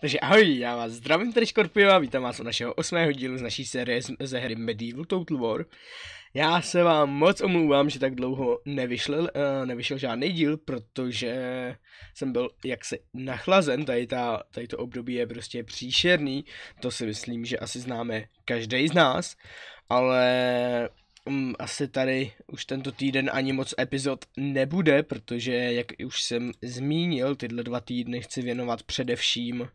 Takže ahoj, já vás zdravím tady Škorpio a vítám vás u našeho osmého dílu z naší série ze hry Medieval Total War. Já se vám moc omlouvám, že tak dlouho nevyšel, uh, nevyšel žádný díl, protože jsem byl jaksi nachlazen, tady, ta, tady to období je prostě příšerný, to si myslím, že asi známe každý z nás, ale um, asi tady už tento týden ani moc epizod nebude, protože, jak už jsem zmínil, tyhle dva týdny chci věnovat především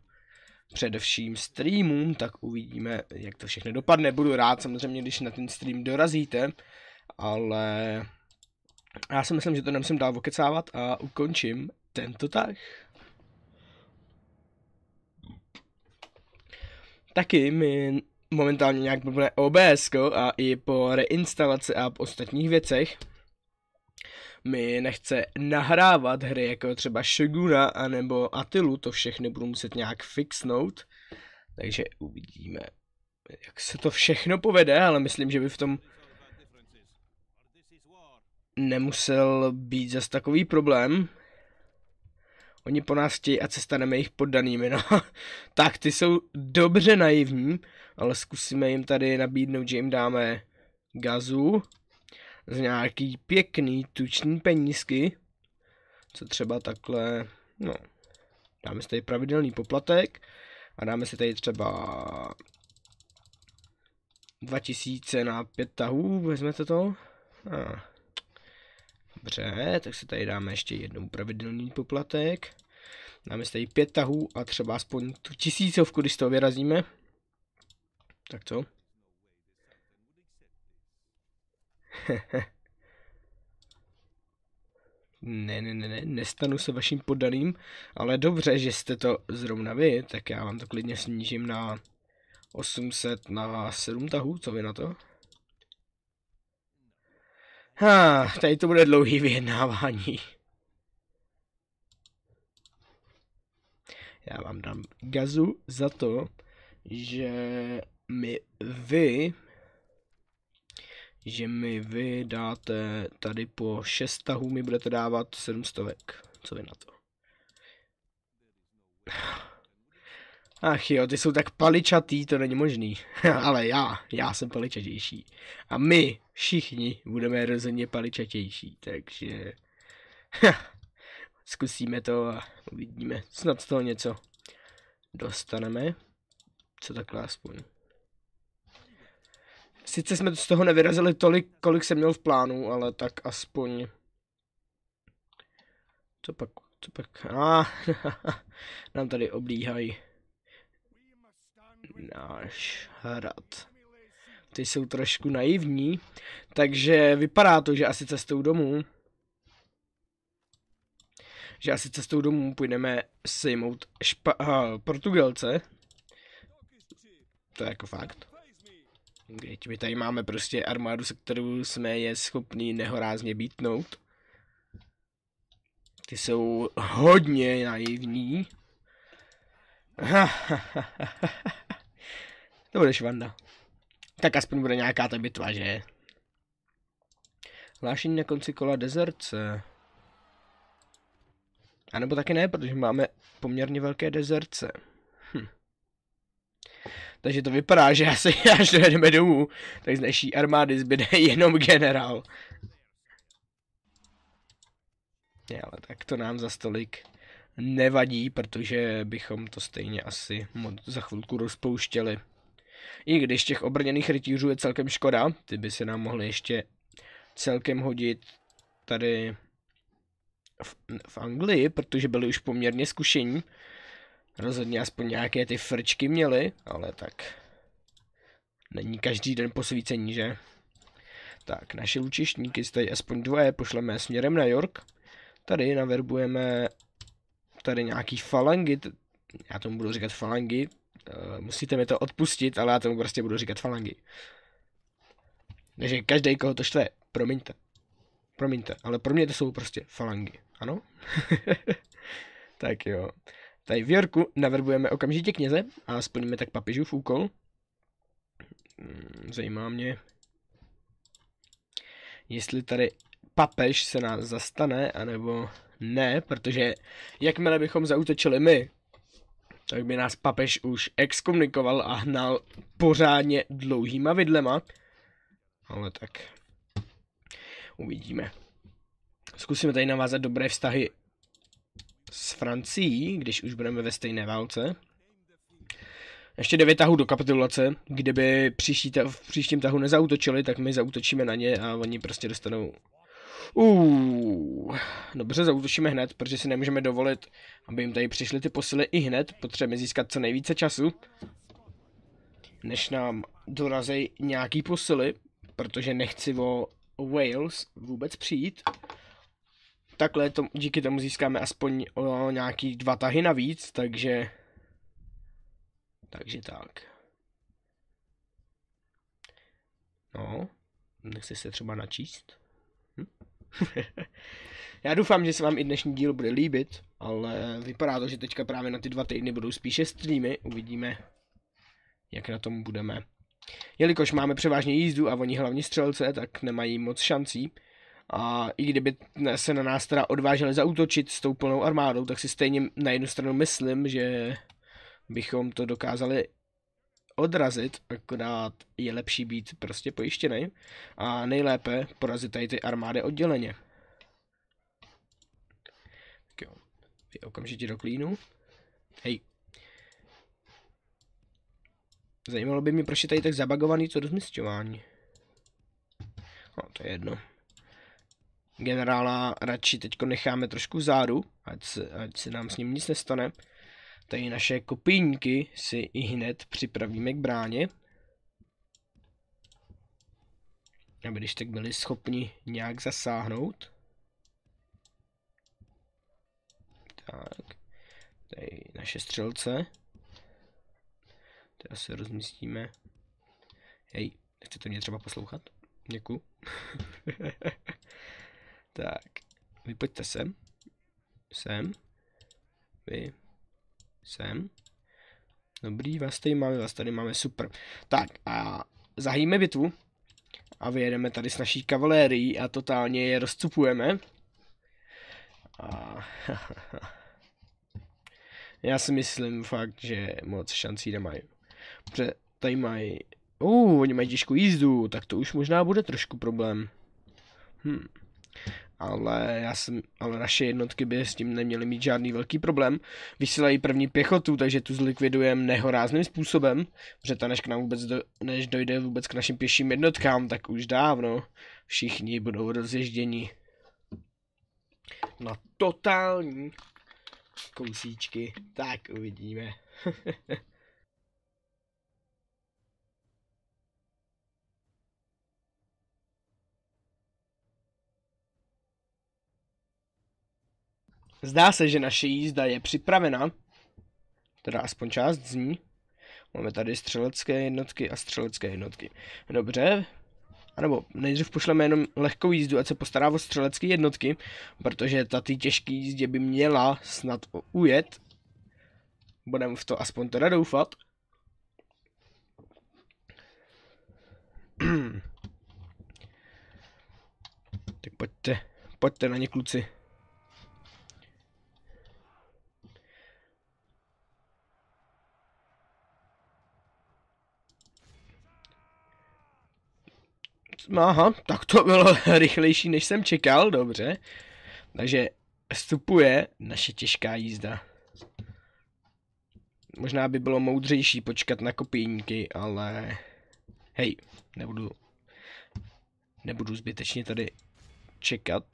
především streamům, tak uvidíme, jak to všechno dopadne. Budu rád samozřejmě, když na ten stream dorazíte, ale já si myslím, že to nemusím dál okecávat a ukončím tento tah. Taky mi momentálně nějak blbne OBS a i po reinstalaci a po ostatních věcech mi nechce nahrávat hry jako třeba Shoguna anebo Atilu, to všechny budu muset nějak fixnout, takže uvidíme, jak se to všechno povede, ale myslím, že by v tom nemusel být zas takový problém. Oni po nás chtějí, ať se staneme jich poddanými, no. tak, ty jsou dobře naivní, ale zkusíme jim tady nabídnout, že jim dáme gazu z nějaký pěkný, tuční penízky. Co třeba takhle, no. Dáme si tady pravidelný poplatek a dáme si tady třeba 2000 na pět tahů, vezmete to? A. Ah. Dobře, tak si tady dáme ještě jednou pravidelný poplatek. Dáme si tady pět tahů a třeba aspoň tu tisícovku, když to vyrazíme. Tak co? ne, ne, ne, ne, nestanu se vaším podaným, ale dobře, že jste to zrovna vy, tak já vám to klidně snížím na 800 na 7 tahů, co vy na to? Ha, ah, tady to bude dlouhý vyjednávání. Já vám dám gazu za to, že mi vy, že mi vy dáte tady po 6 tahů mi budete dávat 7 stovek. Co vy na to? Ach jo, ty jsou tak paličatý, to není možný. Ale já, já jsem paličatější. A my všichni budeme rozhodně paličatější, takže... Zkusíme to a uvidíme. Snad z toho něco dostaneme. Co takhle aspoň. Sice jsme z toho nevyrazili tolik, kolik jsem měl v plánu, ale tak aspoň... Co pak, co pak, ah, nám tady oblíhají náš hrad. Ty jsou trošku naivní, takže vypadá to, že asi cestou domů že asi cestou domů půjdeme sejmout špa- uh, Portugalce. To je jako fakt. Když my tady máme prostě armádu, se kterou jsme je schopni nehorázně bítnout. Ty jsou hodně naivní. to bude švanda. Tak aspoň bude nějaká ta bitva, že? Hlášení na konci kola dezerce. A nebo taky ne, protože máme poměrně velké dezerce. Hm. Takže to vypadá, že asi až dojedeme domů, tak z naší armády zbyde jenom generál. Ne, ale tak to nám za stolik nevadí, protože bychom to stejně asi moc za chvilku rozpouštěli. I když těch obrněných rytířů je celkem škoda, ty by se nám mohly ještě celkem hodit tady v, v Anglii, protože byli už poměrně zkušení. Rozhodně aspoň nějaké ty frčky měli, ale tak není každý den posvícení, že? Tak, naše lučišníky tady aspoň dvoje, pošleme směrem na York. Tady naverbujeme tady nějaký falangy, já tomu budu říkat falangy, eh, musíte mi to odpustit, ale já tomu prostě budu říkat falangy. Takže každý, koho to štve, promiňte. Promiňte, ale pro mě to jsou prostě falangy, ano? tak jo. Tady v Jorku navrbujeme okamžitě kněze a splníme tak papižův úkol. Hmm, zajímá mě, jestli tady papež se nás zastane, anebo ne, protože jakmile bychom zautočili my, tak by nás papež už exkomunikoval a hnal pořádně dlouhýma vidlema. Ale tak uvidíme. Zkusíme tady navázat dobré vztahy s Francií, když už budeme ve stejné válce. Ještě devět tahů do kapitulace, kdyby příští ta, v příštím tahu nezautočili, tak my zautočíme na ně a oni prostě dostanou Uh, dobře, zautočíme hned, protože si nemůžeme dovolit, aby jim tady přišly ty posily i hned. Potřebujeme získat co nejvíce času, než nám dorazí nějaký posily, protože nechci o Wales vůbec přijít. Takhle to, díky tomu získáme aspoň o nějaký dva tahy navíc, takže... Takže tak. No, nechci se třeba načíst. Já doufám, že se vám i dnešní díl bude líbit, ale vypadá to, že teďka právě na ty dva týdny budou spíše streamy, uvidíme, jak na tom budeme. Jelikož máme převážně jízdu a oni hlavně střelce, tak nemají moc šancí. A i kdyby se na nás teda odváželi zautočit s tou plnou armádou, tak si stejně na jednu stranu myslím, že bychom to dokázali odrazit, akorát je lepší být prostě pojištěný a nejlépe porazit tady ty armády odděleně. Tak jo, vy okamžitě do klínu. Hej. Zajímalo by mě, proč je tady tak zabagovaný co do No, to je jedno. Generála radši teď necháme trošku zádu, ať se, ať se nám s ním nic nestane. Tady naše kopíňky si i hned připravíme k bráně. Aby když tak byli schopni nějak zasáhnout. Tak. Tady naše střelce. To se rozmístíme. Hej, to mě třeba poslouchat? Děkuju. tak, vypojďte sem. Sem. Vy Sem. Dobrý, vás tady máme, vás tady máme, super. Tak a zahajíme bitvu. A vyjedeme tady s naší kavalérií a totálně je rozcupujeme. A... Já si myslím fakt, že moc šancí nemají. Protože tady mají... Uh, oni mají těžkou jízdu, tak to už možná bude trošku problém. Hmm ale, já jsem, ale naše jednotky by s tím neměly mít žádný velký problém. Vysílají první pěchotu, takže tu zlikvidujeme nehorázným způsobem, protože ta než, k nám vůbec do, než dojde vůbec k našim pěším jednotkám, tak už dávno všichni budou rozježděni na totální kousíčky. Tak uvidíme. Zdá se, že naše jízda je připravena. Teda aspoň část z ní. Máme tady střelecké jednotky a střelecké jednotky. Dobře. A nebo nejdřív pošleme jenom lehkou jízdu, ať se postará o střelecké jednotky, protože ta ty těžké jízdě by měla snad ujet. Budeme v to aspoň teda doufat. tak pojďte, pojďte na ně kluci. Aha, tak to bylo rychlejší, než jsem čekal, dobře. Takže vstupuje naše těžká jízda. Možná by bylo moudřejší počkat na kopíníky, ale... Hej, nebudu... Nebudu zbytečně tady čekat.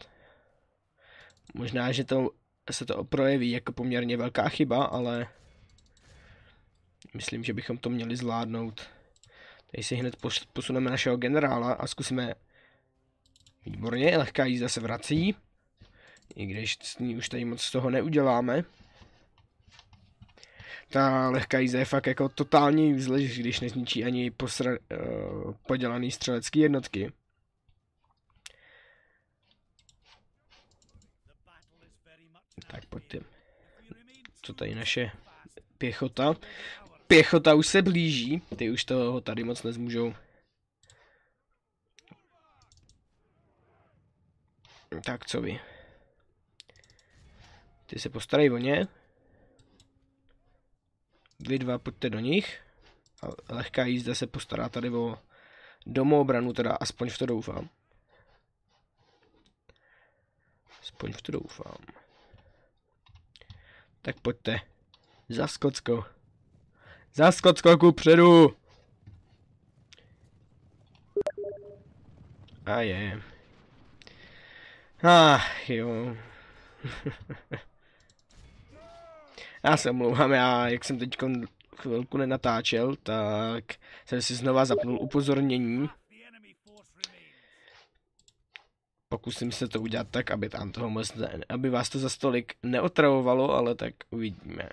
Možná, že to se to projeví jako poměrně velká chyba, ale... Myslím, že bychom to měli zvládnout. Teď si hned posuneme našeho generála a zkusíme... Výborně, lehká jízda se vrací. I když s ní už tady moc z toho neuděláme. Ta lehká jízda je fakt jako totální vzlež, když nezničí ani posra, uh, podělaný střelecký jednotky. Tak pojďte. Co tady naše pěchota pěchota už se blíží. Ty už toho tady moc nezmůžou. Tak co vy? Ty se postarej o ně. Vy dva pojďte do nich. A lehká jízda se postará tady o domoobranu, teda aspoň v to doufám. Aspoň v to doufám. Tak pojďte. Za Skotsko. Zaskok skoku předu! A je. Ah, jo. já se omlouvám, já jak jsem teď chvilku nenatáčel, tak jsem si znova zapnul upozornění. Pokusím se to udělat tak, aby, tam toho moc ne, aby vás to za stolik neotravovalo, ale tak uvidíme.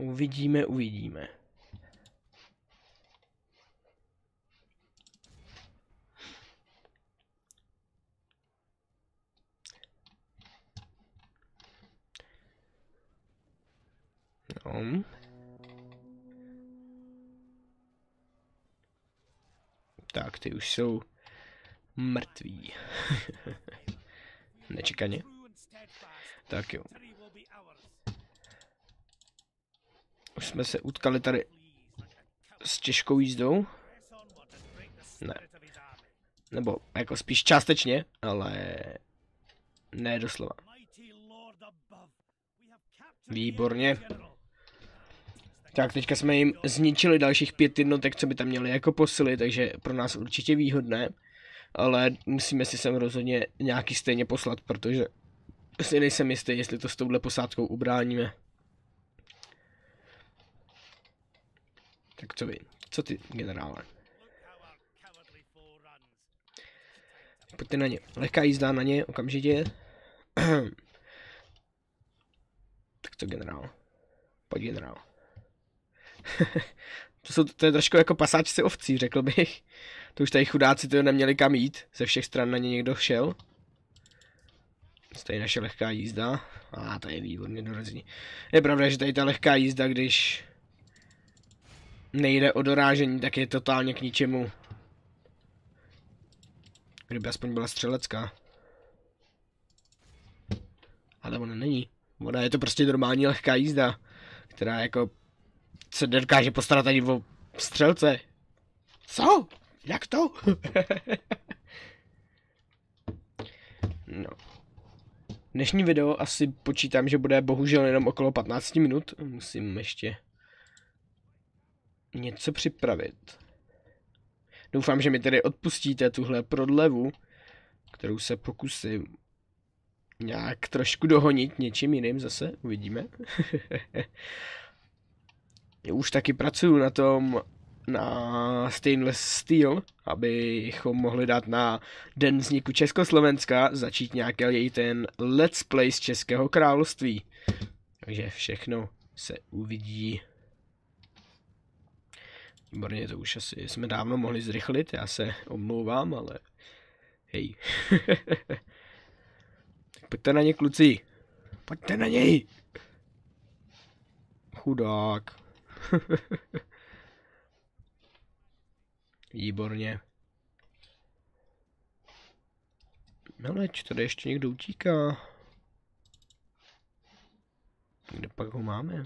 Uvidíme, uvidíme. No. Tak, ty už jsou mrtví. Nečekaně. Tak jo. Už jsme se utkali tady s těžkou jízdou. Ne. Nebo jako spíš částečně, ale ne doslova. Výborně. Tak teďka jsme jim zničili dalších pět jednotek, co by tam měli jako posily, takže pro nás určitě výhodné. Ale musíme si sem rozhodně nějaký stejně poslat, protože si nejsem jistý, jestli to s touhle posádkou ubráníme. Tak co vy? Co ty, generále? Pojďte na ně. Lehká jízda na ně, okamžitě. tak co, generál? Pojď, generál. to, jsou, to je trošku jako pasáčci ovcí, řekl bych. To už tady chudáci to neměli kam jít. Ze všech stran na ně někdo šel. Tady naše lehká jízda. A ah, tady je výborně dorazí. Je pravda, že tady ta lehká jízda, když nejde o dorážení, tak je totálně k ničemu. Kdyby aspoň byla střelecká. Ale ona není. Ona je to prostě normální lehká jízda, která jako se nedokáže postarat ani o střelce. Co? Jak to? no. Dnešní video asi počítám, že bude bohužel jenom okolo 15 minut. Musím ještě něco připravit. Doufám, že mi tedy odpustíte tuhle prodlevu, kterou se pokusím nějak trošku dohonit něčím jiným zase, uvidíme. Už taky pracuju na tom, na Stainless Steel, abychom mohli dát na den vzniku Československa začít nějaký ten let's play z Českého království. Takže všechno se uvidí. Výborně, to už asi jsme dávno mohli zrychlit, já se omlouvám, ale hej. pojďte na ně, kluci. Pojďte na něj. Chudák. Výborně. Meleč, tady ještě někdo utíká. Kde pak ho máme?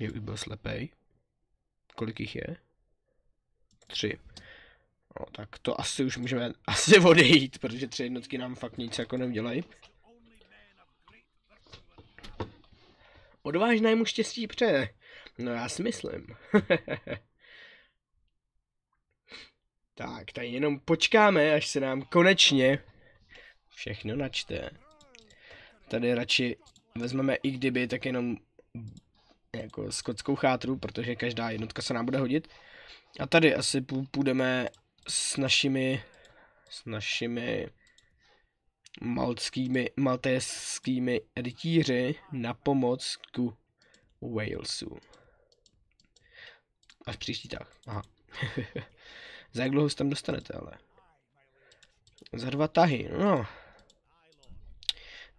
je už byl slepej. Kolik jich je? Tři. No, tak to asi už můžeme asi odejít, protože tři jednotky nám fakt nic jako neudělají. mu štěstí přeje. No já si myslím. tak, tady jenom počkáme, až se nám konečně všechno načte. Tady radši vezmeme i kdyby, tak jenom jako skotskou chátru, protože každá jednotka se nám bude hodit. A tady asi půjdeme s našimi, s našimi maltskými, maltéskými rytíři na pomoc ku Walesu. Až příští tak. Aha. Za jak dlouho se tam dostanete, ale? Za dva tahy, no.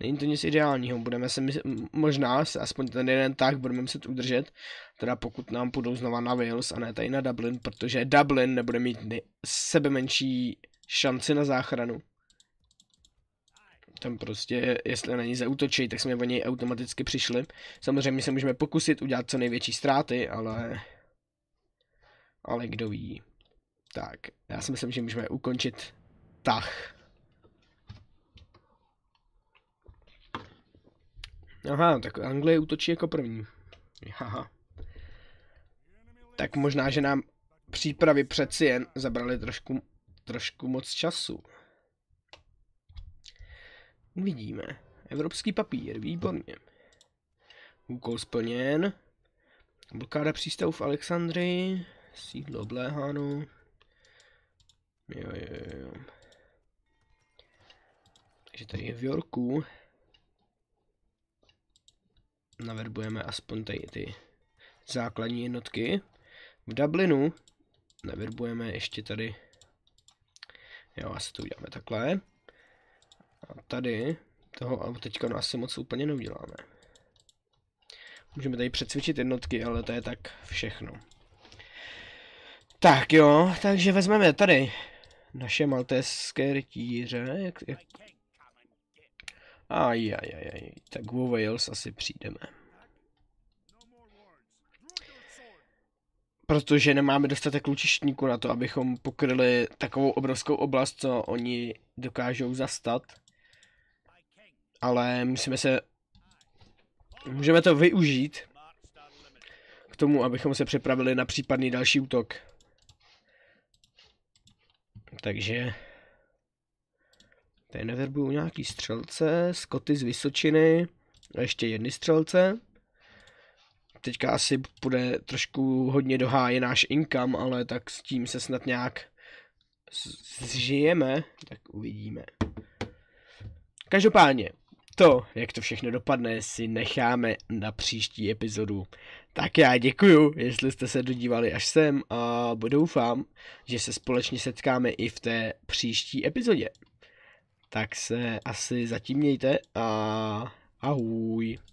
Není to nic ideálního, budeme se mysl... možná se aspoň ten jeden tak budeme muset udržet, teda pokud nám půjdou znova na Wales a ne tady na Dublin, protože Dublin nebude mít sebe menší šanci na záchranu. Tam prostě, jestli na ní zautočí, tak jsme o něj automaticky přišli. Samozřejmě se můžeme pokusit udělat co největší ztráty, ale... Ale kdo ví. Tak, já si myslím, že můžeme ukončit tah. Aha, tak Anglie útočí jako první. Haha. Tak možná, že nám přípravy přeci jen zabrali trošku, trošku moc času. Uvidíme. Evropský papír, výborně. Úkol splněn. Blokáda přístavu v Alexandrii. Sídlo obléháno. Jo, jo, jo. Takže tady je v Yorku naverbujeme aspoň tady ty základní jednotky. V Dublinu naverbujeme ještě tady, jo, asi to uděláme takhle. A tady toho a teďka no asi moc úplně neuděláme. Můžeme tady přecvičit jednotky, ale to je tak všechno. Tak jo, takže vezmeme tady naše maltéské rytíře, jak, jak Aj, aj, aj, aj. Tak o Wales asi přijdeme. Protože nemáme dostatek lučištníků na to, abychom pokryli takovou obrovskou oblast, co oni dokážou zastat. Ale musíme se... Můžeme to využít k tomu, abychom se připravili na případný další útok. Takže... Tady neverbuju nějaký střelce, skoty z Vysočiny a ještě jedny střelce. Teďka asi bude trošku hodně doháje náš income, ale tak s tím se snad nějak zžijeme, tak uvidíme. Každopádně, to, jak to všechno dopadne, si necháme na příští epizodu. Tak já děkuju, jestli jste se dodívali až sem a doufám, že se společně setkáme i v té příští epizodě tak se asi zatím mějte a ahoj.